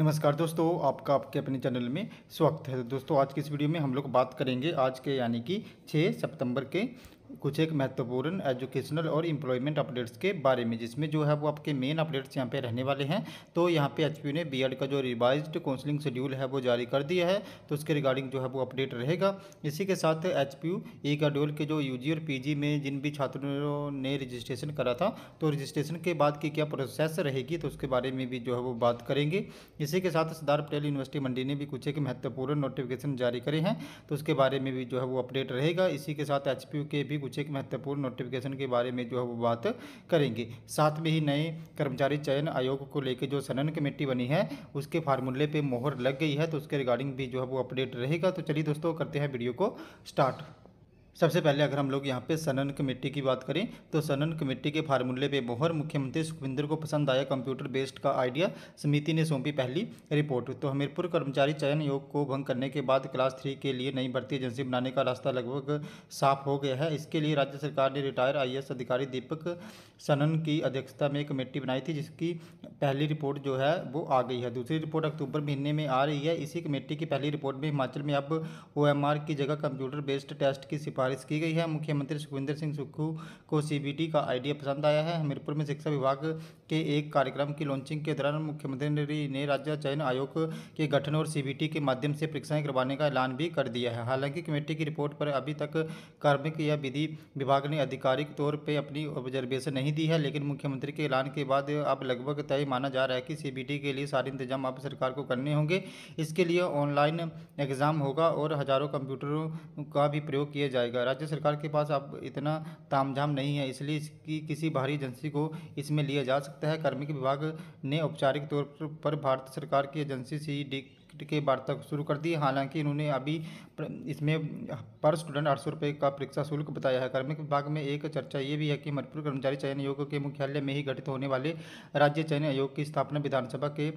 नमस्कार दोस्तों आपका आपके अपने चैनल में स्वागत है दोस्तों आज की इस वीडियो में हम लोग बात करेंगे आज के यानी कि 6 सितंबर के कुछ एक महत्वपूर्ण एजुकेशनल और एम्प्लॉयमेंट अपडेट्स के बारे में जिसमें जो है वो आपके मेन अपडेट्स यहाँ पे रहने वाले हैं तो यहाँ पे एच ने बी का जो रिवाइज्ड काउंसलिंग शेड्यूल है वो जारी कर दिया है तो उसके रिगार्डिंग जो है वो अपडेट रहेगा इसी के साथ एच पी e का डोल के जो यू और पी में जिन भी छात्रों ने रजिस्ट्रेशन करा था तो रजिस्ट्रेशन के बाद की क्या प्रोसेस रहेगी तो उसके बारे में भी जो है वो बात करेंगे इसी के साथ सरदार पटेल यूनिवर्सिटी मंडी ने भी कुछ एक महत्वपूर्ण नोटिफिकेशन जारी करे हैं तो उसके बारे में भी जो है वो अपडेट रहेगा इसी के साथ एच के भी भी कुछ एक महत्वपूर्ण नोटिफिकेशन के बारे में जो है वो बात करेंगे साथ में ही नए कर्मचारी चयन आयोग को लेकर जो सनन कमेटी बनी है उसके फार्मूले पर मोहर लग गई है तो उसके रिगार्डिंग भी जो है वो अपडेट रहेगा तो चलिए दोस्तों करते हैं वीडियो को स्टार्ट सबसे पहले अगर हम लोग यहाँ पे सनन कमेटी की बात करें तो सनन कमेटी के फार्मूले पे मोहर मुख्यमंत्री सुखविंदर को पसंद आया कंप्यूटर बेस्ड का आइडिया समिति ने सौंपी पहली रिपोर्ट तो हमीरपुर कर्मचारी चयन योग को भंग करने के बाद क्लास थ्री के लिए नई भर्ती एजेंसी बनाने का रास्ता लगभग साफ हो गया है इसके लिए राज्य सरकार ने रिटायर आई अधिकारी दीपक सनन की अध्यक्षता में कमेटी बनाई थी जिसकी पहली रिपोर्ट जो है वो आ गई है दूसरी रिपोर्ट अक्टूबर महीने में आ रही है इसी कमेटी की पहली रिपोर्ट में हिमाचल में अब ओ की जगह कंप्यूटर बेस्ड टेस्ट की सिफारिश सिफारिश की गई है मुख्यमंत्री सुखविंदर सिंह सुक्खू को सीबीटी का आइडिया पसंद आया है हमीरपुर में शिक्षा विभाग के एक कार्यक्रम की लॉन्चिंग के दौरान मुख्यमंत्री ने राज्य चयन आयोग के गठन और सीबीटी के माध्यम से परीक्षाएं करवाने का ऐलान भी कर दिया है हालांकि कमेटी की रिपोर्ट पर अभी तक कार्मिक या विधि विभाग ने आधिकारिक तौर पर अपनी ऑब्जर्वेशन नहीं दी है लेकिन मुख्यमंत्री के ऐलान के बाद अब लगभग तय माना जा रहा है कि सीबीटी के लिए सारे इंतजाम अब सरकार को करने होंगे इसके लिए ऑनलाइन एग्ज़ाम होगा और हज़ारों कंप्यूटरों का भी प्रयोग किया जाएगा राज्य सरकार के पास अब इतना तामझाम नहीं है इसलिए इसकी किसी बाहरी एजेंसी को इसमें लिया जा सकता है कार्मिक विभाग ने औपचारिक तौर पर भारत सरकार की एजेंसी सी के वार्ता शुरू कर दी हालांकि इन्होंने अभी इसमें पर स्टूडेंट आठ सौ रुपये का परीक्षा शुल्क बताया है कार्मिक विभाग में एक चर्चा ये भी है कि मणिपुर कर्मचारी चयन आयोग के मुख्यालय में ही गठित होने वाले राज्य चयन आयोग की स्थापना विधानसभा के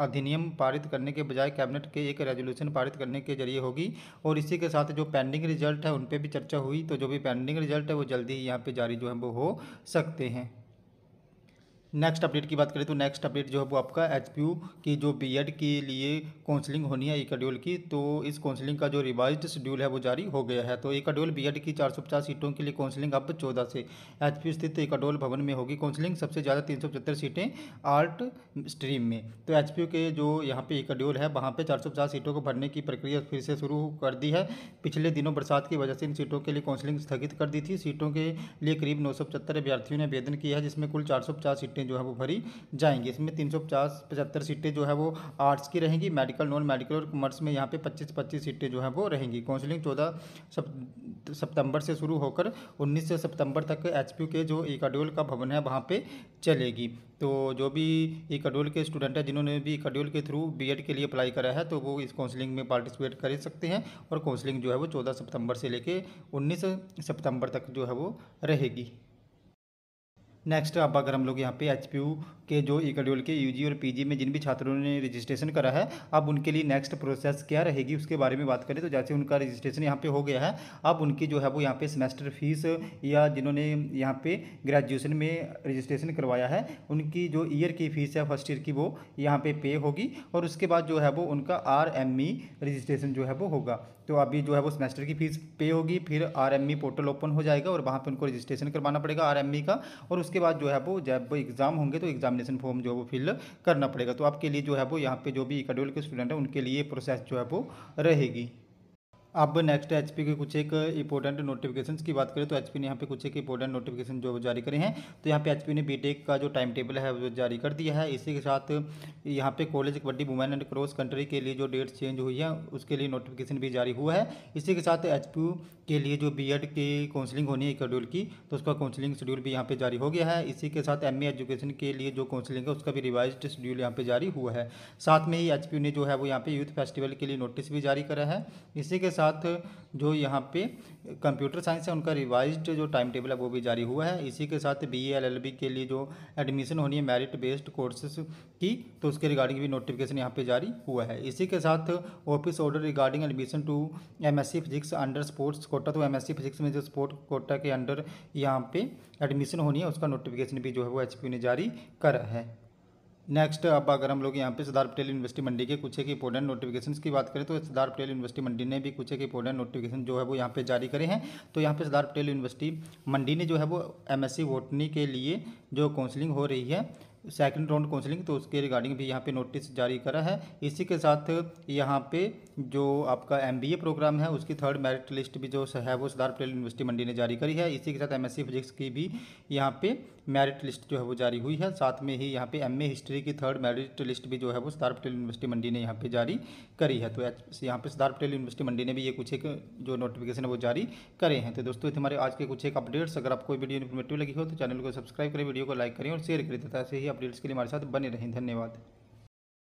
अधिनियम पारित करने के बजाय कैबिनेट के एक रेजोल्यूशन पारित करने के जरिए होगी और इसी के साथ जो पेंडिंग रिजल्ट है उन पर भी चर्चा हुई तो जो भी पेंडिंग रिजल्ट है वो जल्दी ही यहाँ पर जारी जो है वो हो सकते हैं नेक्स्ट अपडेट की बात करें तो नेक्स्ट अपडेट जो है वो आपका एच की जो बीएड के लिए काउंसलिंग होनी है एक e कडूल की तो इस काउंसलिंग का जो रिवाइज शेड्यूल है वो जारी हो गया है तो एक कडूल बी की चार सीटों के लिए काउंसलिंग अब चौदह से एच स्थित एक e कडूल भवन में होगी काउंसलिंग सबसे ज़्यादा तीन सीटें आर्ट स्ट्रीम में तो एच के जो यहाँ पे एकड्यूल e है वहाँ पर चार सीटों को भरने की प्रक्रिया फिर से शुरू कर दी है पिछले दिनों बरसात की वजह से इन सीटों के लिए काउंसलिंग स्थगित कर दी थी सीटों के लिए करीब नौ अभ्यर्थियों ने आवेदन किया है जिसमें कुल चार सीटें सीटें जो है वो भरी जाएंगी इसमें तीन सौ पचास पचहत्तर सीटें जो है वो आर्ट्स की रहेंगी मेडिकल नॉन मेडिकल और कॉमर्स में यहाँ पे पच्चीस पच्चीस सीटें जो है वो रहेंगी काउंसलिंग चौदह सितंबर से शुरू होकर उन्नीस सितंबर तक एच के जो इकाडोल का भवन है वहाँ पर चलेगी तो जो भी इकाडोल के स्टूडेंट हैं जिन्होंने भी इकाडोल के थ्रू बी के लिए अप्लाई करा है तो वो इस काउंसलिंग में पार्टिसिपेट कर सकते हैं और काउंसलिंग जो है वो चौदह सितंबर से लेके उन्नीस सितंबर तक जो है वो रहेगी नेक्स्ट अब अगर हम लोग यहाँ पे एच के जो ई कड्यूल के यूजी और पीजी में जिन भी छात्रों ने रजिस्ट्रेशन करा है अब उनके लिए नेक्स्ट प्रोसेस क्या रहेगी उसके बारे में बात करें तो जैसे उनका रजिस्ट्रेशन यहाँ पे हो गया है अब उनकी जो है वो यहाँ पे सेमेस्टर फीस या जिन्होंने यहाँ पे ग्रेजुएशन में रजिस्ट्रेशन करवाया है उनकी जो ईयर की फ़ीस है फर्स्ट ईयर की वो यहाँ पर पे होगी और उसके बाद जो है वो उनका आर रजिस्ट्रेशन e जो है वो होगा तो अभी जो है वो सेमेस्टर की फ़ीस पे होगी फिर आर पोर्टल ओपन हो जाएगा और वहाँ पर उनको रजिस्ट्रेशन करवाना पड़ेगा आर e का और उसके बाद जो है वो जब एग्ज़ाम होंगे तो एग्जामिनेशन फॉर्म जो है वो फिल करना पड़ेगा तो आपके लिए जो है वो यहाँ पे जो भी इकाडोल के स्टूडेंट हैं उनके लिए प्रोसेस जो है वो रहेगी अब नेक्स्ट एच पी के कुछ एक इंपॉर्टेंट नोटिफिकेशन की बात करें तो एच पी ने यहाँ पे कुछ एक इंपॉर्टेंट नोटिफिकेशन जो जारी करे हैं तो यहाँ पे एच पी ने बीटेक e का जो टाइम टेबल है वो जारी कर दिया है इसी के साथ यहाँ पे college kabaddi women and cross country के लिए जो डेट्स चेंज हुई है उसके लिए नोटिफिकेशन भी जारी हुआ है इसी के साथ एच के लिए जो बी एड की काउंसलिंग होनी है शेड्यूल की तो उसका काउंसिलिंग शेड्यूल भी यहाँ पर जारी हो गया है इसी के साथ एम एजुकेशन के लिए जो काउंसलिंग है उसका भी रिवाइज शेड्यूल यहाँ पर जारी हुआ है साथ में ही एच ने जो है वो यहाँ पे यूथ फेस्टिवल के लिए नोटिस भी जारी करा है इसी के साथ जो यहाँ पे कंप्यूटर साइंस है उनका रिवाइज्ड जो टाइम टेबल है वो भी जारी हुआ है इसी के साथ बी एल एल बी के लिए जो एडमिशन होनी है मेरिट बेस्ड कोर्सेज की तो उसके रिगार्डिंग भी नोटिफिकेशन यहाँ पे जारी हुआ है इसी के साथ office order regarding admission to M S C physics under sports quota तो एम एस सी फिजिक्स में जो स्पोर्ट कोटा के अंडर यहाँ पे एडमिशन होनी है उसका नोटिफिकेशन भी जो है वो एच पी ने जारी करा है नेक्स्ट अब अगर हम लोग यहाँ पे सरदार पटेल यूनिवर्सिटी मंडी के कुछ एक इंपॉर्टेंट नोटिफिकेशन की बात करें तो सरदार पटेल यूनिवर्सिटी मंडी ने भी कुछ एक इंपॉर्टेंट नोटिफिकेशन जो है वो यहाँ पे जारी करे हैं तो यहाँ पे सरदार पटेल यूनिवर्सिटी मंडी ने जो है वो एमएससी वोटनी के लिए जो काउंसलिंग हो रही है सेकंड राउंड काउंसलिंग तो उसके रिगार्डिंग भी यहाँ पे नोटिस जारी करा है इसी के साथ यहाँ पे जो आपका एमबीए प्रोग्राम है उसकी थर्ड मेरिट लिस्ट भी जो है वो सरदार पटेल यूनिवर्सिटी मंडी ने जारी करी है इसी के साथ एमएससी फिजिक्स की भी यहाँ पे मेरिट लिस्ट जो है वो जारी हुई है साथ में ही यहाँ पे एम हिस्ट्री की थर्ड मेरिट लिस्ट भी जो है वो सरदार पटेल यूनिवर्सिटी मंडी ने यहाँ पर जारी करी है तो यहाँ पर सरदार पटेल यूनिवर्सिटी मंडी ने भी ये कुछ एक जो नोटिफिकेशन है वो जारी करे हैं तो दोस्तों हमारे आज के कुछ एक अपडेट्स अगर आपको वीडियो इन्फॉर्मेटिव लगी हो तो चैनल को सब्सक्राइब करें वीडियो को लाइक करें और शेयर करें तथा ऐसे ही अपडेट्स के लिए हमारे साथ बने रहें धन्यवाद